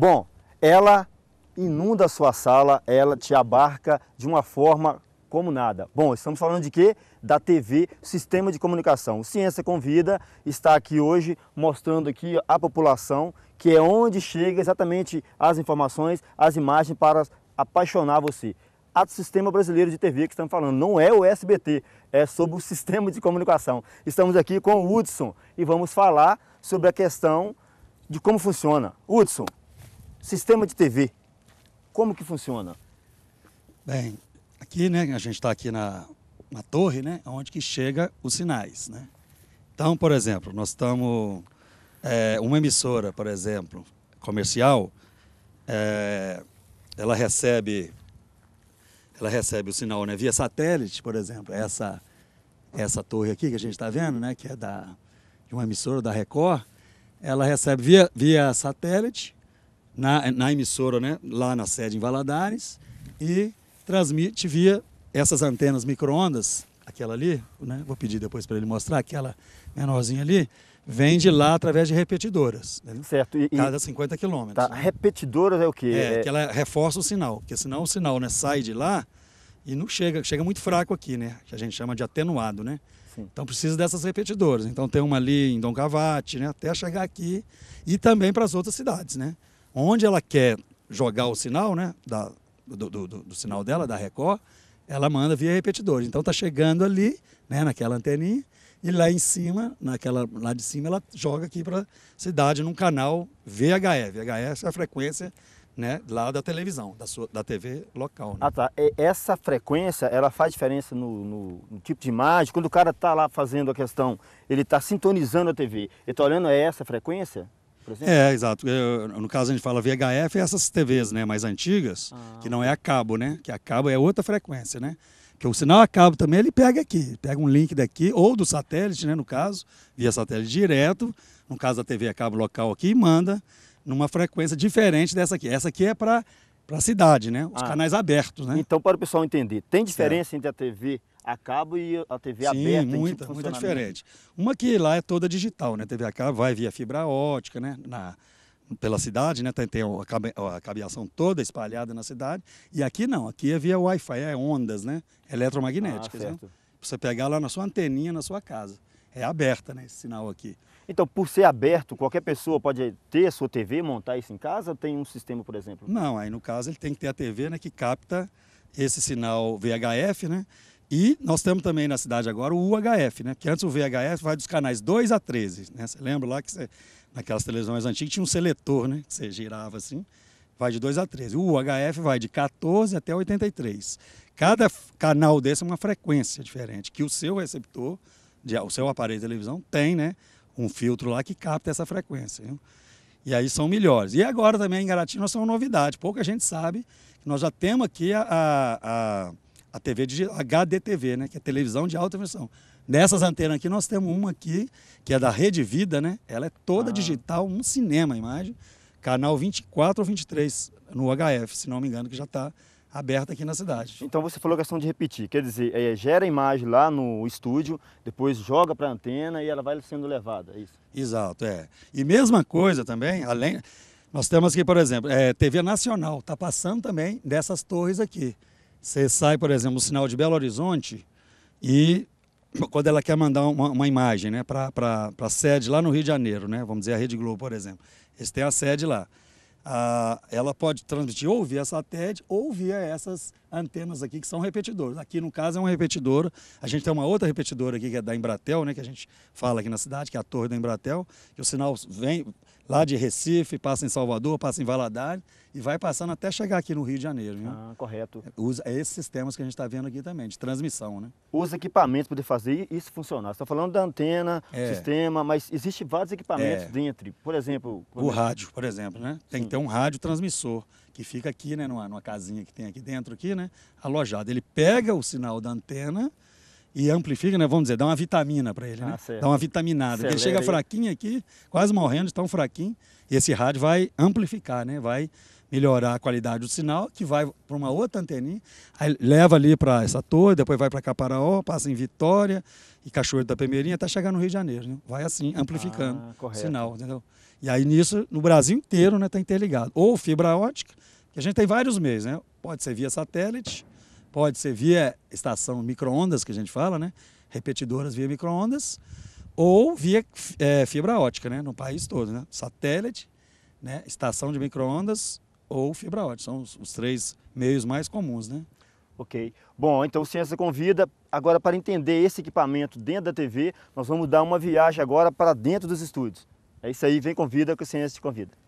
Bom, ela inunda a sua sala, ela te abarca de uma forma como nada. Bom, estamos falando de quê? Da TV, sistema de comunicação. Ciência convida está aqui hoje mostrando aqui a população, que é onde chega exatamente as informações, as imagens para apaixonar você. A do sistema brasileiro de TV que estamos falando, não é o SBT, é sobre o sistema de comunicação. Estamos aqui com o Hudson e vamos falar sobre a questão de como funciona. Hudson, Sistema de TV, como que funciona? Bem, aqui, né, a gente está aqui na, na torre, né, onde que chega os sinais, né? Então, por exemplo, nós estamos... É, uma emissora, por exemplo, comercial, é, ela recebe ela recebe o sinal né, via satélite, por exemplo, essa essa torre aqui que a gente está vendo, né, que é da de uma emissora da Record, ela recebe via, via satélite na, na emissora, né, lá na sede em Valadares, e transmite via essas antenas microondas, aquela ali, né, vou pedir depois para ele mostrar, aquela menorzinha ali, vem de lá através de repetidoras. Né? Certo. E, cada 50 quilômetros. Tá. Né? Repetidoras é o quê? É, é, que ela reforça o sinal, porque senão o sinal né, sai de lá e não chega, chega muito fraco aqui, né? Que a gente chama de atenuado, né? Então precisa dessas repetidoras. Então tem uma ali em Dom Cavate, né? Até chegar aqui e também para as outras cidades, né? onde ela quer jogar o sinal, né, da, do, do, do, do sinal dela, da Record, ela manda via repetidor. Então está chegando ali, né, naquela anteninha, e lá em cima, naquela lá de cima, ela joga aqui para cidade num canal VHE. VHE é a frequência né, lá da televisão, da, sua, da TV local. Né? Ah tá, e essa frequência ela faz diferença no, no, no, tipo de imagem? Quando o cara está lá fazendo a questão, ele está sintonizando a TV, ele está olhando é essa frequência? por exemplo? É, exato. Eu, no caso, a gente fala VHF, essas TVs né, mais antigas, ah. que não é a cabo, né? Que a cabo é outra frequência, né? que o sinal a cabo também ele pega aqui, pega um link daqui ou do satélite, né, no caso, via satélite direto, no caso a TV a cabo local aqui, manda numa frequência diferente dessa aqui. Essa aqui é para para a cidade, né? Os ah. canais abertos, né? Então, para o pessoal entender, tem diferença é. entre a TV a cabo e a TV Sim, aberta. Muita, tipo muita diferente. Uma que lá é toda digital, né? TV a cabo vai via fibra ótica, né? Na, pela cidade, né? Tem, tem a, cabe, a cabeação toda espalhada na cidade. E aqui não, aqui é via Wi-Fi, é ondas, né? Eletromagnéticas. Ah, né? Você pegar lá na sua anteninha, na sua casa. É aberta, né? Esse sinal aqui. Então, por ser aberto, qualquer pessoa pode ter a sua TV, montar isso em casa? Ou tem um sistema, por exemplo? Não, aí no caso ele tem que ter a TV, né? Que capta esse sinal VHF, né? E nós temos também na cidade agora o UHF, né? que antes o VHF vai dos canais 2 a 13. Né? Você lembra lá que você, naquelas televisões antigas tinha um seletor né? que você girava assim, vai de 2 a 13. O UHF vai de 14 até 83. Cada canal desse é uma frequência diferente, que o seu receptor, o seu aparelho de televisão, tem né? um filtro lá que capta essa frequência. E aí são melhores. E agora também em Garatina nós somos novidade, pouca gente sabe que nós já temos aqui a, a, a a TV de HDTV, né, que é televisão de alta versão. Nessas antenas aqui, nós temos uma aqui, que é da Rede Vida, né? Ela é toda ah. digital, um cinema a imagem. Canal 24 ou 23 no HF, se não me engano, que já está aberta aqui na cidade. Então você falou questão de repetir, quer dizer, é, gera a imagem lá no estúdio, depois joga para a antena e ela vai sendo levada, é isso? Exato, é. E mesma coisa também, além... Nós temos aqui, por exemplo, é, TV Nacional, está passando também dessas torres aqui. Você sai, por exemplo, o sinal de Belo Horizonte e quando ela quer mandar uma, uma imagem né, para a sede lá no Rio de Janeiro, né, vamos dizer a Rede Globo, por exemplo. Eles têm a sede lá. Ah, ela pode transmitir ou via satélite ou via essas antenas aqui que são repetidoras. Aqui, no caso, é uma repetidora. A gente tem uma outra repetidora aqui que é da Embratel, né, que a gente fala aqui na cidade, que é a torre da Embratel, que o sinal vem, lá de Recife, passa em Salvador, passa em Valadares e vai passando até chegar aqui no Rio de Janeiro. Viu? Ah, correto. Usa é esses sistemas que a gente está vendo aqui também, de transmissão, né? Os equipamentos para poder fazer isso funcionar. Você está falando da antena, é. sistema, mas existe vários equipamentos é. dentro. Por exemplo... Por o rádio, por exemplo, né? Tem Sim. que ter um rádio transmissor que fica aqui, né, numa, numa casinha que tem aqui dentro, aqui, né, alojado. Ele pega o sinal da antena e amplifica, né? Vamos dizer, dá uma vitamina para ele, né? ah, né? Certo. Dá uma vitaminada. Ele chega fraquinho aqui, quase morrendo, está um fraquinho. E esse rádio vai amplificar, né? Vai melhorar a qualidade do sinal, que vai para uma outra anteninha, aí leva ali para essa torre, depois vai para Caparaó, passa em Vitória e Cachoeiro da Pemeirinha até chegar no Rio de Janeiro. Né? Vai assim, amplificando ah, o sinal, entendeu? E aí nisso, no Brasil inteiro, né, está interligado. Ou fibra ótica, que a gente tem vários meios, né? Pode ser via satélite, Pode ser via estação microondas que a gente fala, né? repetidoras via microondas ou via é, fibra ótica, né? no país todo. Né? Satélite, né? estação de microondas ou fibra ótica. São os, os três meios mais comuns. Né? Ok. Bom, então o Ciência Convida, agora para entender esse equipamento dentro da TV, nós vamos dar uma viagem agora para dentro dos estúdios. É isso aí, vem convida que o Ciência te convida.